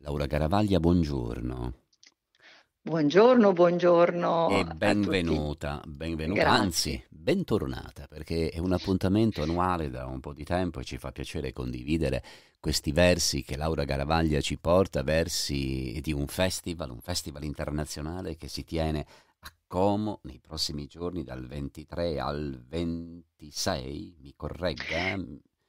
Laura Caravaglia, buongiorno. Buongiorno, buongiorno. E benvenuta, benvenuta, Grazie. anzi, bentornata, perché è un appuntamento annuale da un po' di tempo e ci fa piacere condividere questi versi che Laura Garavaglia ci porta, versi di un festival, un festival internazionale che si tiene a Como nei prossimi giorni dal 23 al 26, mi corregga?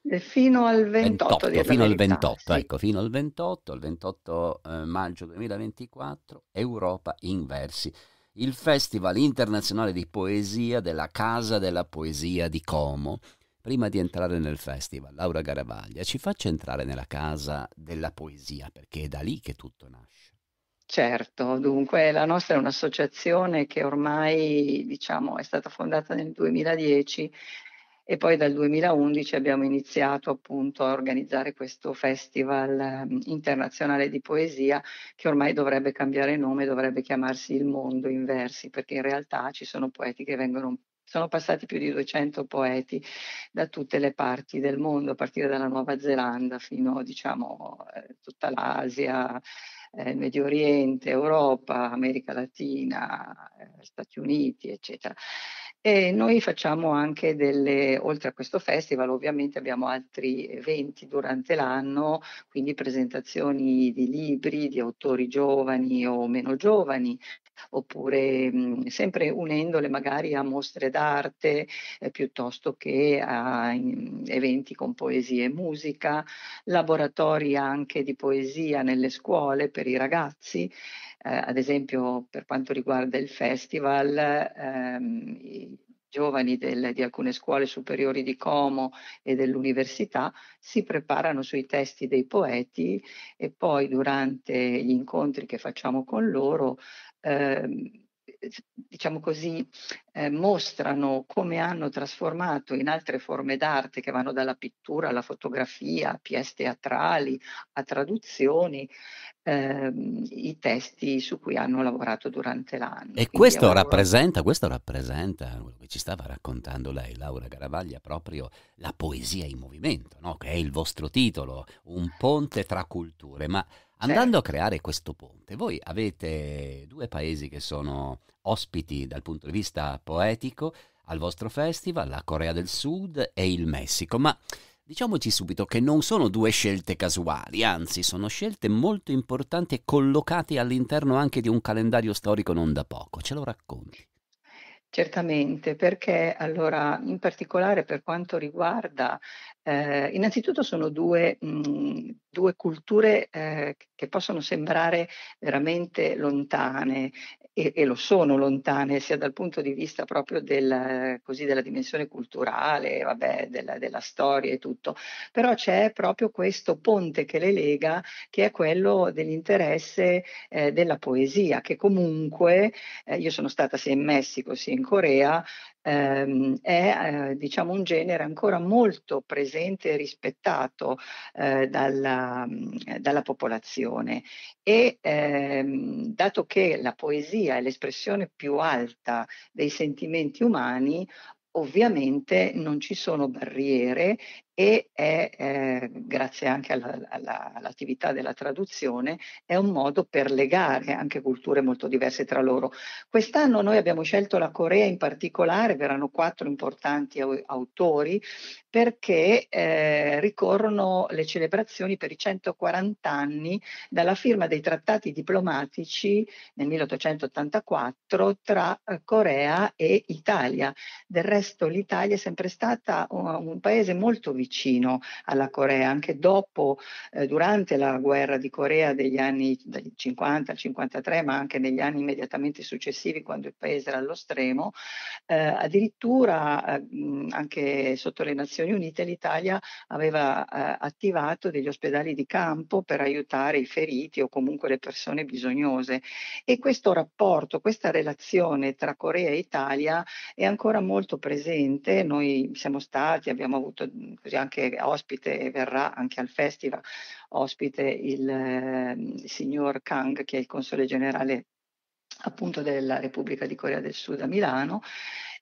Eh, fino al 28, 28 fino al 28, sì. ecco, fino al 28, il 28 eh, maggio 2024, Europa in versi, il Festival Internazionale di Poesia della Casa della Poesia di Como. Prima di entrare nel festival, Laura Garavaglia ci faccia entrare nella Casa della Poesia, perché è da lì che tutto nasce. Certo, dunque la nostra è un'associazione che ormai diciamo, è stata fondata nel 2010 e poi dal 2011 abbiamo iniziato appunto a organizzare questo festival ehm, internazionale di poesia che ormai dovrebbe cambiare nome, dovrebbe chiamarsi Il Mondo in Versi, perché in realtà ci sono poeti che vengono sono passati più di 200 poeti da tutte le parti del mondo, a partire dalla Nuova Zelanda fino diciamo eh, tutta l'Asia, eh, Medio Oriente, Europa, America Latina, eh, Stati Uniti, eccetera. E noi facciamo anche delle, oltre a questo festival ovviamente abbiamo altri eventi durante l'anno, quindi presentazioni di libri, di autori giovani o meno giovani, oppure mh, mm, sempre unendole magari a mostre d'arte eh, piuttosto che a in, eventi con poesia e musica, laboratori anche di poesia nelle scuole per i ragazzi eh, ad esempio per quanto riguarda il festival, ehm, i giovani del, di alcune scuole superiori di Como e dell'università si preparano sui testi dei poeti e poi durante gli incontri che facciamo con loro ehm, diciamo così, eh, mostrano come hanno trasformato in altre forme d'arte che vanno dalla pittura alla fotografia, a pièce teatrali, a traduzioni, ehm, i testi su cui hanno lavorato durante l'anno. E questo rappresenta, questo rappresenta quello che ci stava raccontando lei, Laura Garavaglia, proprio la poesia in movimento, no? che è il vostro titolo, un ponte tra culture. Ma Andando certo. a creare questo ponte, voi avete due paesi che sono ospiti dal punto di vista poetico al vostro festival, la Corea del Sud e il Messico, ma diciamoci subito che non sono due scelte casuali, anzi sono scelte molto importanti e collocate all'interno anche di un calendario storico non da poco. Ce lo racconti? Certamente, perché allora in particolare per quanto riguarda eh, innanzitutto sono due, mh, mhmm, due culture eh, che possono sembrare veramente lontane e, e, lo sono lontane sia dal punto di vista proprio del, così, della dimensione culturale, vabbè, della, della, storia e tutto, però c'è proprio questo ponte che le lega che è quello dell'interesse eh, della poesia che comunque eh, io sono stata sia in Messico sia in Corea ehm, è eh, diciamo un genere ancora molto presente e rispettato eh, dalla, mm, eh, dalla, popolazione e ehm, dato che la poesia è l'espressione più alta dei sentimenti umani, ovviamente non ci sono barriere e è, eh, grazie anche alla, alla, all'attività della traduzione, è un modo per legare anche culture molto diverse tra loro. Quest'anno noi abbiamo scelto la Corea in particolare, verranno quattro importanti autori, perché eh, ricorrono le celebrazioni per i 140 anni dalla firma dei trattati diplomatici nel 1884 tra eh, Corea e Italia. Del resto l'Italia è sempre stata un, un paese molto vicino vicino alla Corea, anche dopo, eh, durante la guerra di Corea degli anni 50 al 53, ma anche negli anni immediatamente successivi quando il paese era allo stremo, eh, addirittura eh, anche sotto le Nazioni Unite l'Italia aveva eh, attivato degli ospedali di campo per aiutare i feriti o comunque le persone bisognose e questo rapporto, questa relazione tra Corea e Italia è ancora molto presente, noi siamo stati, abbiamo avuto così, anche ospite e verrà anche al festival ospite il eh, signor Kang che è il console generale appunto della Repubblica di Corea del Sud a Milano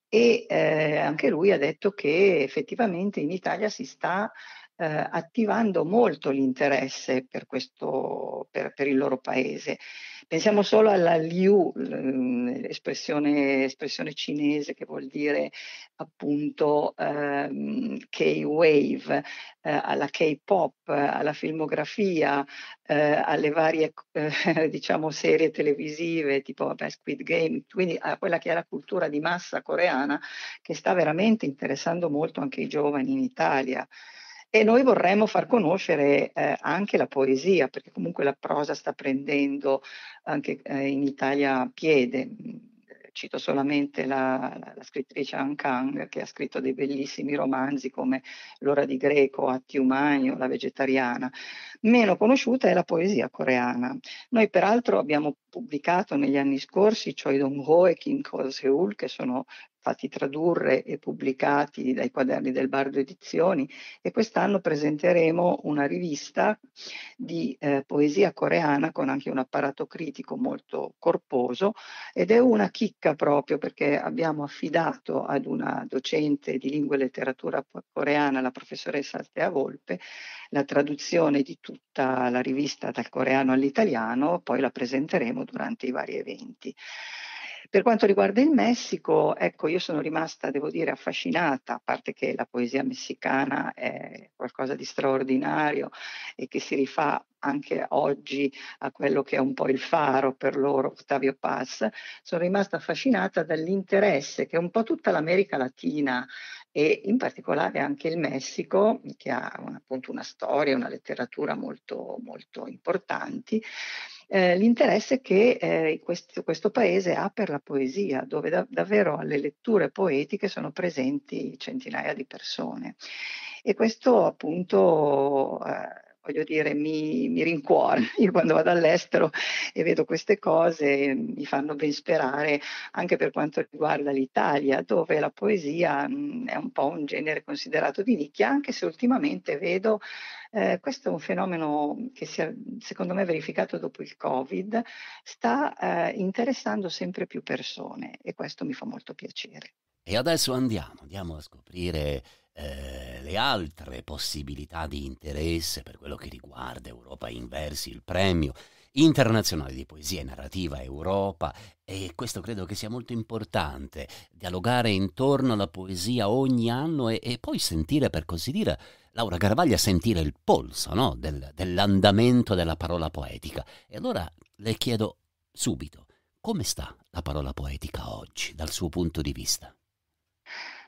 e eh, anche lui ha detto che effettivamente in Italia si sta eh, attivando molto l'interesse per, questo, per, per il loro paese Pensiamo solo alla Liu, espressione, espressione cinese che vuol dire appunto ehm, K-Wave, eh, alla K-Pop, alla filmografia, eh, alle varie eh, diciamo serie televisive tipo vabbè, Squid Game, quindi a quella che è la cultura di massa coreana che sta veramente interessando molto anche i giovani in Italia. E noi vorremmo far conoscere eh, anche la poesia, perché comunque la prosa sta prendendo anche eh, in Italia piede. Mm, cito solamente la, la, la scrittrice Han Kang, che ha scritto dei bellissimi romanzi come L'ora di greco, Atti umani o La vegetariana. Meno conosciuta è la poesia coreana. Noi peraltro abbiamo pubblicato negli anni scorsi Choi Dong-ho e Kim Ko-seul, che sono fatti tradurre e pubblicati dai quaderni del Bardo Edizioni e quest'anno presenteremo una rivista di eh, poesia coreana con anche un apparato critico molto corposo ed è una chicca proprio perché abbiamo affidato ad una docente di lingua e letteratura coreana, la professoressa Altea Volpe, la traduzione di tutta la rivista dal coreano all'italiano, poi la presenteremo durante i vari eventi. Per quanto riguarda il Messico, ecco, io sono rimasta, devo dire, affascinata, a parte che la poesia messicana è qualcosa di straordinario e che si rifà anche oggi a quello che è un po' il faro per loro, Ottavio Paz, sono rimasta affascinata dall'interesse che un po' tutta l'America Latina e in particolare anche il Messico, che ha appunto una storia, una letteratura molto, molto importanti, eh, l'interesse che eh, questo, questo, paese ha per la poesia, dove da, davvero alle letture poetiche sono presenti centinaia di persone. E questo appunto eh, voglio dire, mi, mi rincuora. Io quando vado all'estero e vedo queste cose mi fanno ben sperare anche per quanto riguarda l'Italia, dove la poesia mh, mm, è un po' un genere considerato di nicchia, anche se ultimamente vedo, eh, questo è un fenomeno che si è secondo me verificato dopo il Covid, sta eh, interessando sempre più persone e questo mi fa molto piacere. E adesso andiamo, andiamo a scoprire eh, le altre possibilità di interesse per quello che riguarda Europa Inversi, il premio internazionale di poesia e narrativa Europa e questo credo che sia molto importante, dialogare intorno alla poesia ogni anno e, e poi sentire, per così dire, Laura Garavaglia sentire il polso no? Del, dell'andamento della parola poetica. E allora le chiedo subito, come sta la parola poetica oggi dal suo punto di vista?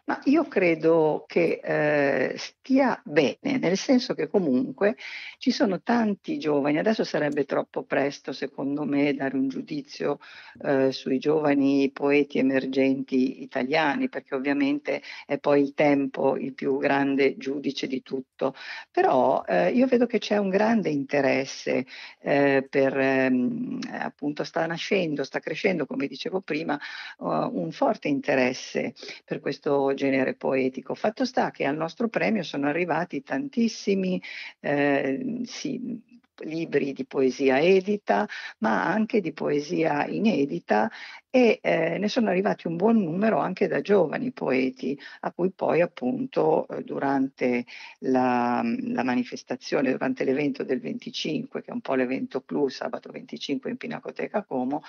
Ma io credo che eh, stia bene, nel senso che comunque ci sono tanti giovani, adesso sarebbe troppo presto secondo me dare un giudizio eh, sui giovani poeti emergenti italiani, perché ovviamente è poi il tempo il più grande giudice di tutto, però eh, io vedo che c'è un grande interesse eh, per ehm, appunto sta nascendo, sta crescendo, come dicevo prima, uh, un forte interesse per questo genere poetico. Fatto sta che al nostro premio sono arrivati tantissimi eh, sì, libri di poesia edita, ma anche di poesia inedita e eh, ne sono arrivati un buon numero anche da giovani poeti, a cui poi appunto eh, durante la, la, manifestazione, durante l'evento del 25, che è un po' l'evento clou, sabato 25 in Pinacoteca Como,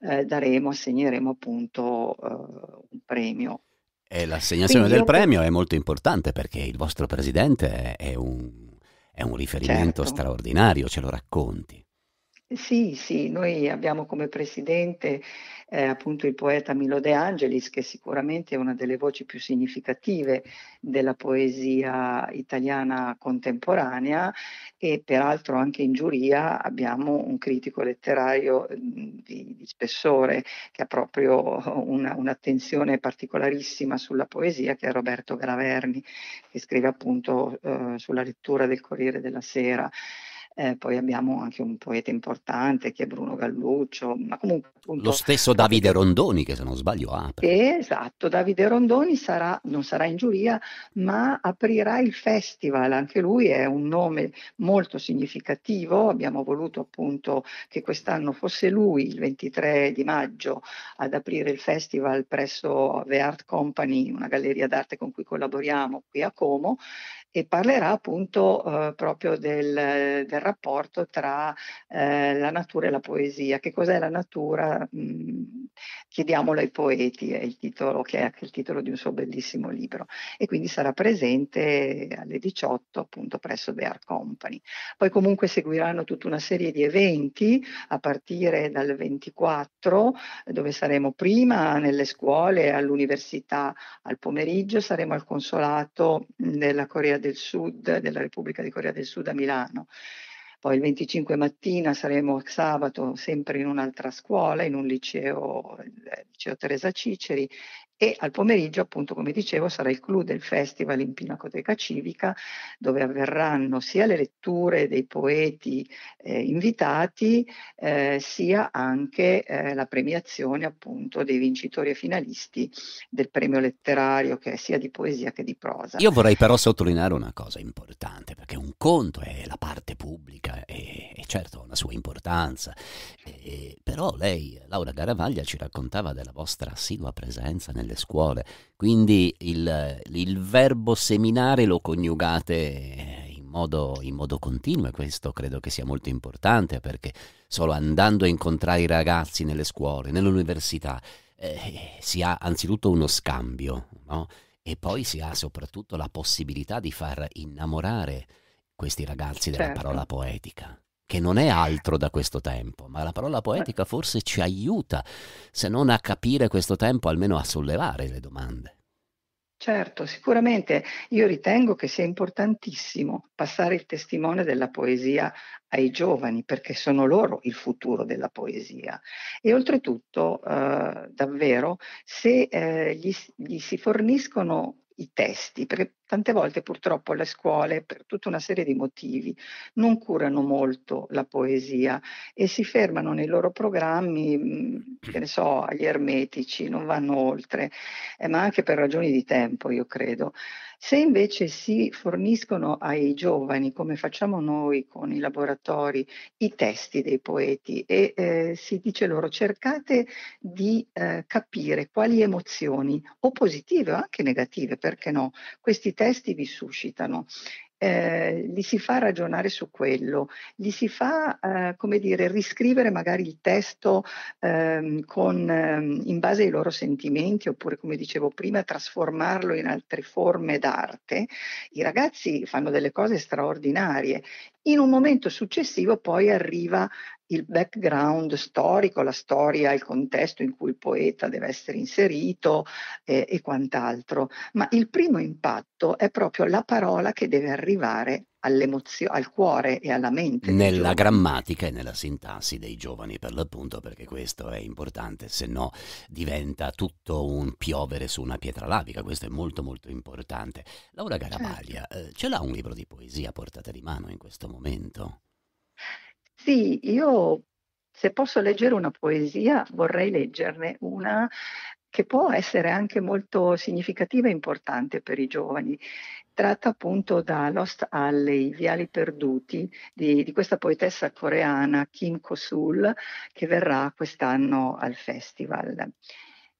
eh, daremo, assegneremo appunto eh, un premio e l'assegnazione Quindi del premio è molto importante perché il vostro presidente è un, è un riferimento certo. straordinario, ce lo racconti. Sì, sì, noi abbiamo come presidente eh, appunto il poeta Milo De Angelis, che sicuramente è una delle voci più significative della poesia italiana contemporanea e peraltro anche in giuria abbiamo un critico letterario di, di spessore che ha proprio una, un'attenzione particolarissima sulla poesia, che è Roberto Graverni, che scrive appunto eh, sulla lettura del Corriere della Sera eh, poi abbiamo anche un poeta importante che è Bruno Galluccio, ma comunque... Appunto, Lo stesso Davide Rondoni, che se non sbaglio apre. Esatto, Davide Rondoni sarà, non sarà in giuria, ma aprirà il festival, anche lui è un nome molto significativo, abbiamo voluto appunto che quest'anno fosse lui il 23 di maggio ad aprire il festival presso The Art Company, una galleria d'arte con cui collaboriamo qui a Como, e parlerà appunto eh, proprio del, del, rapporto tra eh, la natura e la poesia. Che cos'è la natura? Mm, chiediamolo ai poeti, è il titolo che è anche il titolo di un suo bellissimo libro. E quindi sarà presente alle 18 appunto presso The Art Company. Poi comunque seguiranno tutta una serie di eventi a partire dal 24 dove saremo prima nelle scuole, all'università al pomeriggio, saremo al consolato mm, della Corea del del Sud, della Repubblica di Corea del Sud a Milano. Poi il 25 mattina saremo sabato sempre in un'altra scuola, in un liceo, eh, il liceo Teresa Ciceri, e al pomeriggio, appunto, come dicevo, sarà il clou del festival in Pinacoteca Civica, dove avverranno sia le letture dei poeti eh, invitati, eh, sia anche eh, la premiazione appunto dei vincitori e finalisti del premio letterario, che è sia di poesia che di prosa. Io vorrei però sottolineare una cosa importante, perché un conto è la parte pubblica e, e certo ha la sua importanza, e, però lei, Laura Garavaglia, ci raccontava della vostra assidua presenza nel nelle scuole. Quindi il, il verbo seminare lo coniugate in modo, in modo continuo e questo credo che sia molto importante perché solo andando a incontrare i ragazzi nelle scuole, nell'università, eh, si ha anzitutto uno scambio no? e poi si ha soprattutto la possibilità di far innamorare questi ragazzi della certo. parola poetica che non è altro da questo tempo, ma la parola poetica eh. forse ci aiuta, se non a capire questo tempo, almeno a sollevare le domande. Certo, sicuramente io ritengo che sia importantissimo passare il testimone della poesia ai giovani perché sono loro il futuro della poesia e oltretutto eh, davvero se eh, gli, gli si forniscono i testi, perché Tante volte purtroppo le scuole, per tutta una serie di motivi, non curano molto la poesia e si fermano nei loro programmi, mhmm, che ne so, agli ermetici, non vanno oltre, eh, ma anche per ragioni di tempo, io credo. Se invece si forniscono ai giovani, come facciamo noi con i laboratori, i testi dei poeti e eh, si dice loro cercate di eh, capire quali emozioni, o positive o anche negative, perché no, questi testi vi suscitano. Eh, li si fa ragionare su quello, li si fa, eh, come dire, riscrivere magari il testo ehm, con, ehm, in base ai loro sentimenti oppure, come dicevo prima, trasformarlo in altre forme d'arte. I ragazzi fanno delle cose straordinarie in un momento successivo poi arriva il background storico, la storia, il contesto in cui il poeta deve essere inserito eh, e quant'altro, ma il primo impatto è proprio la parola che deve arrivare al cuore e alla mente. Nella grammatica e nella sintassi dei giovani, per l'appunto, perché questo è importante, se no diventa tutto un piovere su una pietra lavica. Questo è molto, molto importante. Laura Garabaglia, certo. eh, ce l'ha un libro di poesia a portata di mano in questo momento? Sì, io se posso leggere una poesia vorrei leggerne una che può essere anche molto significativa e importante per i giovani. Tratta appunto da Lost Alley, Viali Perduti, di, di questa poetessa coreana Kim Ko-sul che verrà quest'anno al festival.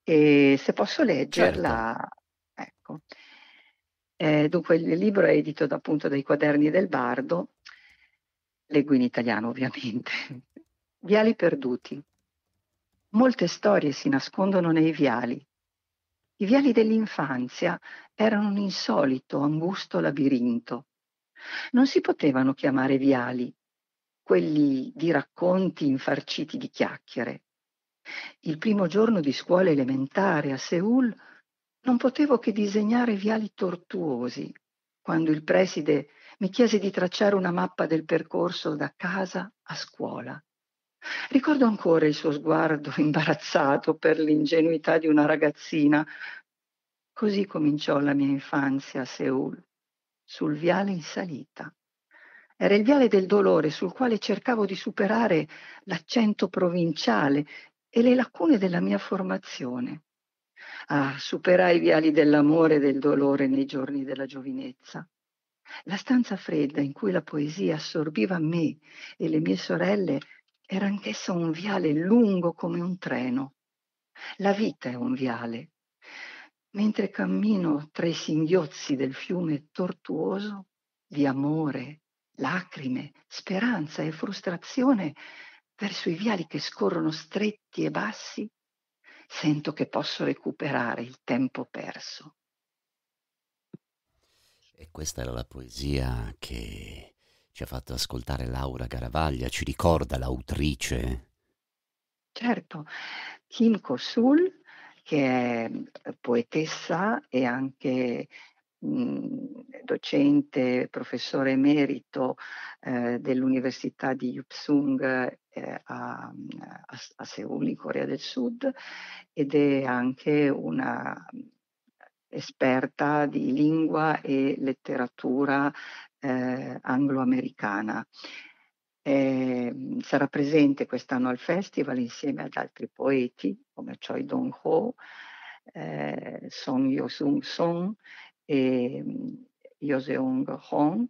E se posso leggerla, certo. ecco. Eh, dunque, il libro è edito appunto dai Quaderni del Bardo, leggo in italiano ovviamente. Viali Perduti, Molte storie si nascondono nei viali. I viali dell'infanzia erano un insolito, angusto labirinto. Non si potevano chiamare viali, quelli di racconti infarciti di chiacchiere. Il primo giorno di scuola elementare a Seul non potevo che disegnare viali tortuosi quando il preside mi chiese di tracciare una mappa del percorso da casa a scuola. Ricordo ancora il suo sguardo imbarazzato per l'ingenuità di una ragazzina. Così cominciò la mia infanzia a Seul, sul viale in salita. Era il viale del dolore sul quale cercavo di superare l'accento provinciale e le lacune della mia formazione. Ah, superai i viali dell'amore e del dolore nei giorni della giovinezza. La stanza fredda in cui la poesia assorbiva me e le mie sorelle era anch'essa un viale lungo come un treno. La vita è un viale. Mentre cammino tra i singhiozzi del fiume tortuoso di amore, lacrime, speranza e frustrazione verso i viali che scorrono stretti e bassi, sento che posso recuperare il tempo perso. E questa era la poesia che ci ha fatto ascoltare Laura Garavaglia, ci ricorda l'autrice. Certo, Kim Kosul, che è eh, poetessa e anche docente, professore emerito eh, dell'Università di Yupsung eh, a, a, Seul, in Corea del Sud, ed è anche una esperta di lingua e letteratura eh, anglo-americana. Eh, sarà presente quest'anno al festival insieme ad altri poeti come Choi Dong-ho, eh, Song Yo-sung Song e mm, Yoseong Hong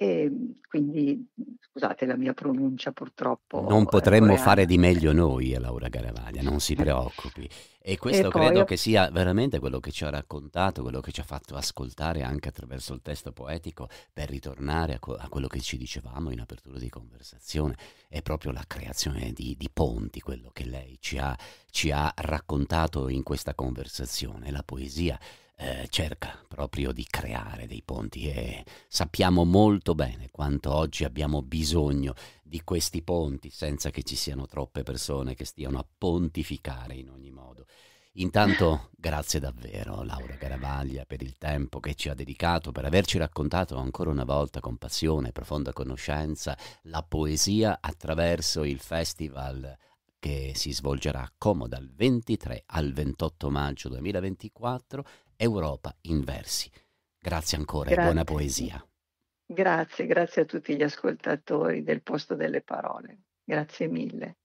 e ehm, quindi, scusate la mia pronuncia purtroppo. Non eh, potremmo coreana. fare di meglio noi eh, Laura Garavaglia, non si preoccupi. E questo e poi... credo che sia veramente quello che ci ha raccontato, quello che ci ha fatto ascoltare anche attraverso il testo poetico, per ritornare a, co- a quello che ci dicevamo in apertura di conversazione, è proprio la creazione di, di ponti, quello che lei ci ha, ci ha raccontato in questa conversazione, la poesia eh, cerca proprio di creare dei ponti e sappiamo molto bene quanto oggi abbiamo bisogno di questi ponti senza che ci siano troppe persone che stiano a pontificare in ogni modo. Intanto grazie davvero Laura Garavaglia per il tempo che ci ha dedicato, per averci raccontato ancora una volta con passione e profonda conoscenza la poesia attraverso il festival che si svolgerà a Como dal 23 al 28 maggio 2024 Europa in versi. Grazie ancora grazie. e buona poesia. Grazie, grazie a tutti gli ascoltatori del Posto delle Parole. Grazie mille.